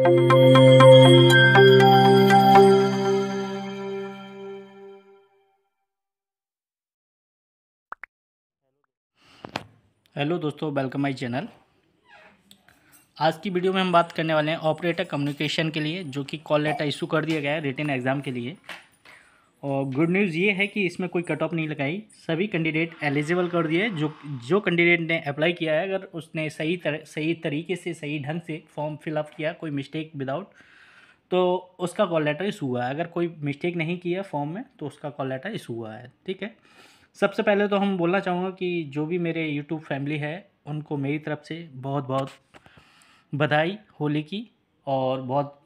hello दोस्तों welcome my channel आज की वीडियो में हम बात करने वाले हैं ऑपरेटर कम्युनिकेशन के लिए जो कि कॉल लेटर इशू कर दिया गया है रिटर्न एग्ज़ाम के लिए और गुड न्यूज़ ये है कि इसमें कोई कट ऑफ नहीं लगाई सभी कैंडिडेट एलिजिबल कर दिए जो जो कैंडिडेट ने अप्लाई किया है अगर उसने सही तर, सही तरीके से सही ढंग से फॉर्म फिलअप किया कोई मिस्टेक विदाउट तो उसका कॉल लेटर इशू हुआ है अगर कोई मिस्टेक नहीं किया फॉर्म में तो उसका कॉल लेटर इशू हुआ है ठीक है सबसे पहले तो हम बोलना चाहूँगा कि जो भी मेरे यूट्यूब फैमिली है उनको मेरी तरफ से बहुत बहुत बधाई होली की और बहुत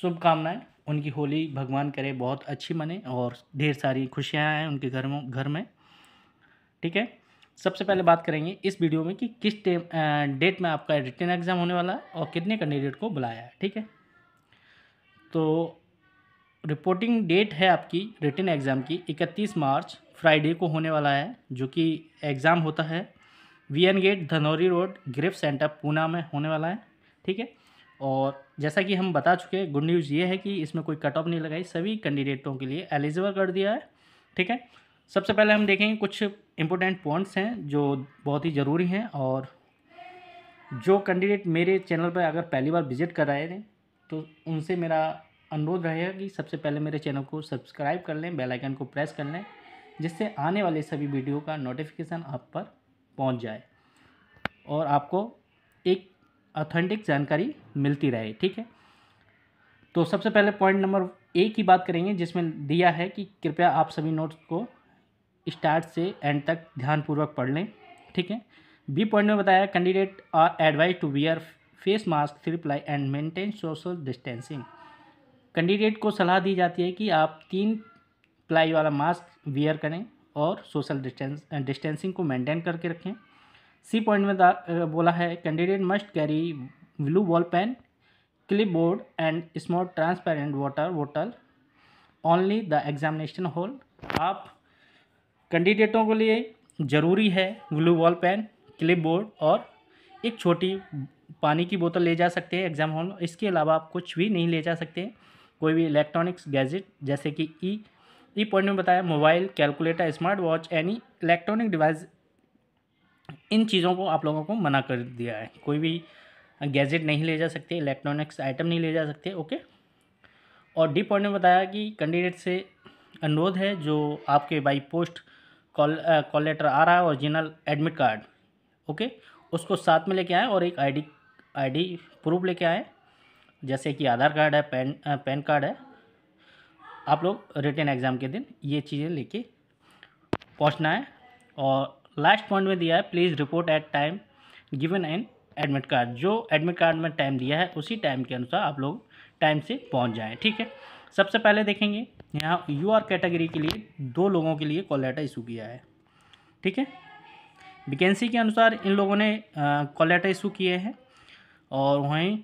शुभकामनाएँ उनकी होली भगवान करे बहुत अच्छी मने और ढेर सारी खुशियाँ आएँ उनके घर में घर में ठीक है सबसे पहले बात करेंगे इस वीडियो में कि किस डेट में आपका रिटर्न एग्ज़ाम होने वाला है और कितने कैंडिडेट को बुलाया है ठीक है तो रिपोर्टिंग डेट है आपकी रिटर्न एग्ज़ाम की 31 मार्च फ्राइडे को होने वाला है जो कि एग्ज़ाम होता है V N gate Dhanauri road GREF centre Poona में होने वाला है ठीक है और जैसा कि हम बता चुके हैं गुड न्यूज़ ये है कि इसमें कोई कट ऑफ नहीं लगाई सभी कैंडिडेटों के लिए एलिजिबल कर दिया है ठीक है सबसे पहले हम देखेंगे कुछ इम्पोर्टेंट पॉइंट्स हैं जो बहुत ही ज़रूरी हैं और जो कैंडिडेट मेरे चैनल पर अगर पहली बार विजिट कर रहे हैं तो उनसे मेरा अनुरोध रहेगा कि सबसे पहले मेरे चैनल को सब्सक्राइब कर लें बेल आइकन को प्रेस कर लें जिससे आने वाले सभी वीडियो का नोटिफिकेशन आप पर पहुंच जाए और आपको एक ऑथेंटिक जानकारी मिलती रहे ठीक है तो सबसे पहले पॉइंट नंबर ए की बात करेंगे जिसमें दिया है कि कृपया आप सभी नोट्स को स्टार्ट से एंड तक ध्यानपूर्वक पढ़ लें ठीक है बी पॉइंट में बताया candidate are advise to wear face mask three ply and maintain social distancing candidate को सलाह दी जाती है कि आप तीन प्लाई वाला मास्क वियर करें और सोशल डिस्टेंस डिस्टेंसिंग को मेंटेन करके रखें सी पॉइंट में बोला है candidate must carry blue ball pen clip board and small transparent water bottle only the examination hall आप कैंडिडेटों के लिए ज़रूरी है blue ball pen clip board और एक छोटी पानी की बोतल ले जा सकते हैं एग्ज़ाम हॉल इसके अलावा आप कुछ भी नहीं ले जा सकते कोई भी इलेक्ट्रॉनिक्स गैजेट जैसे कि ई ई पॉइंट में बताया mobile calculator smart watch any electronic device इन चीज़ों को आप लोगों को मना कर दिया है कोई भी गैजेट नहीं ले जा सकते इलेक्ट्रॉनिक्स आइटम नहीं ले जा सकते ओके और डी पॉइंट ने बताया कि कैंडिडेट से अनुरोध है जो आपके by post call call letter आ रहा है ओरिजिनल एडमिट कार्ड ओके उसको साथ में लेके आएँ और एक आईडी आईडी प्रूफ लेके आएँ जैसे कि आधार कार्ड है पैन पैन कार्ड है आप लोग रिटर्न एग्ज़ाम के दिन ये चीज़ें लेके पहुंचना है और लास्ट पॉइंट में दिया है please report at time given an admit card जो एडमिट कार्ड में टाइम दिया है उसी टाइम के अनुसार आप लोग टाइम से पहुंच जाएं ठीक है सबसे पहले देखेंगे यहाँ यू आर कैटेगरी के लिए दो लोगों के लिए कॉल लेटर इशू किया है ठीक है वैकेंसी के अनुसार इन लोगों ने कॉल लेटर इशू किए हैं और वहीं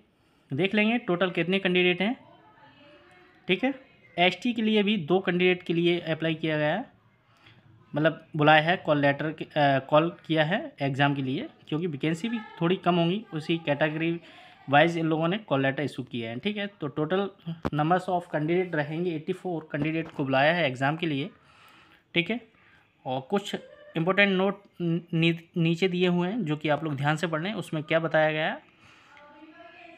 देख लेंगे टोटल कितने कैंडिडेट हैं ठीक है एसटी के लिए भी दो कैंडिडेट के लिए अप्लाई किया गया है मतलब बुलाया है कॉल लेटर कॉल किया है एग्ज़ाम के लिए क्योंकि वैकेंसी भी थोड़ी कम होंगी उसी कैटेगरी वाइज इन लोगों ने कॉल लेटर इशू किया है ठीक है तो टोटल नंबर्स ऑफ कैंडिडेट रहेंगे एट्टी फोर कैंडिडेट को बुलाया है एग्ज़ाम के लिए ठीक है और कुछ इंपॉर्टेंट नोट नी, नीचे दिए हुए हैं जो कि आप लोग ध्यान से पढ़ लें उसमें क्या बताया गया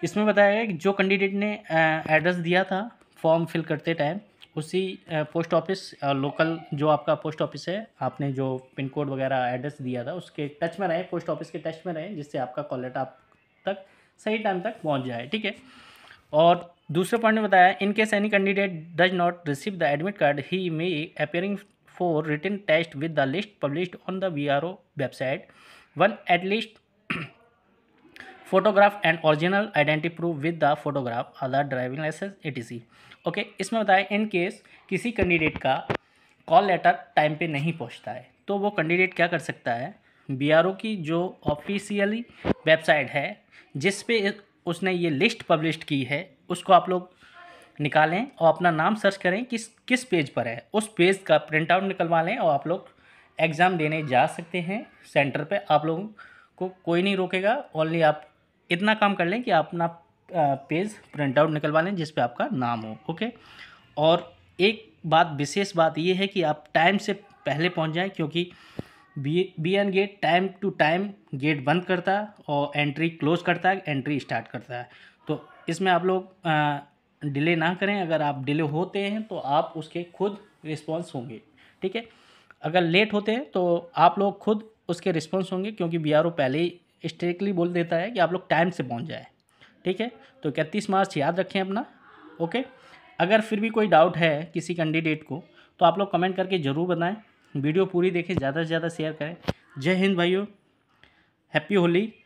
इसमें बताया गया कि जो कैंडिडेट ने एड्रेस दिया था फॉर्म फिल करते टाइम उसी पोस्ट ऑफिस लोकल जो आपका पोस्ट ऑफिस है आपने जो पिन कोड वगैरह एड्रेस दिया था उसके टच में रहें पोस्ट ऑफिस के टच में रहें जिससे आपका कॉल लेटर आप तक सही टाइम तक पहुंच जाए ठीक है और दूसरे पॉइंट में बताया in case any candidate does not receive the admit card he may appearing for written test with the list publish on the V website one at least photograph and original identity proof with the photograph Aadhaar driving licence see okay इसमें बताया in case किसी candidate का call letter time पे नहीं पहुंचता है तो वो कैंडिडेट क्या कर सकता है बी की जो ऑफिशियली वेबसाइट है जिस पे उसने ये लिस्ट पब्लिश की है उसको आप लोग निकालें और अपना नाम सर्च करें किस किस पेज पर है उस पेज का प्रिंट आउट निकलवा लें और आप लोग एग्ज़ाम देने जा सकते हैं सेंटर पे आप लोगों को कोई नहीं रोकेगा ओनली आप इतना काम कर लें कि आप अपना पेज प्रिंट आउट निकलवा लें जिस पे आपका नाम हो ओके और एक बात विशेष बात ये है कि आप टाइम से पहले पहुंच जाएं क्योंकि B B N gate time to time gate बंद करता है और एंट्री क्लोज करता है एंट्री स्टार्ट करता है तो इसमें आप लोग डिले ना करें अगर आप डिले होते हैं तो आप उसके खुद रिस्पॉन्स होंगे ठीक है अगर लेट होते हैं तो आप लोग खुद उसके रिस्पॉन्स होंगे क्योंकि बी पहले ही स्ट्रिक्टली बोल देता है कि आप लोग टाइम से पहुँच जाए ठीक है तो इकतीस मार्च याद रखें अपना ओके अगर फिर भी कोई डाउट है किसी कैंडिडेट को तो आप लोग कमेंट करके ज़रूर बताएं वीडियो पूरी देखें ज़्यादा से ज़्यादा शेयर करें जय हिंद भाइयों हैप्पी होली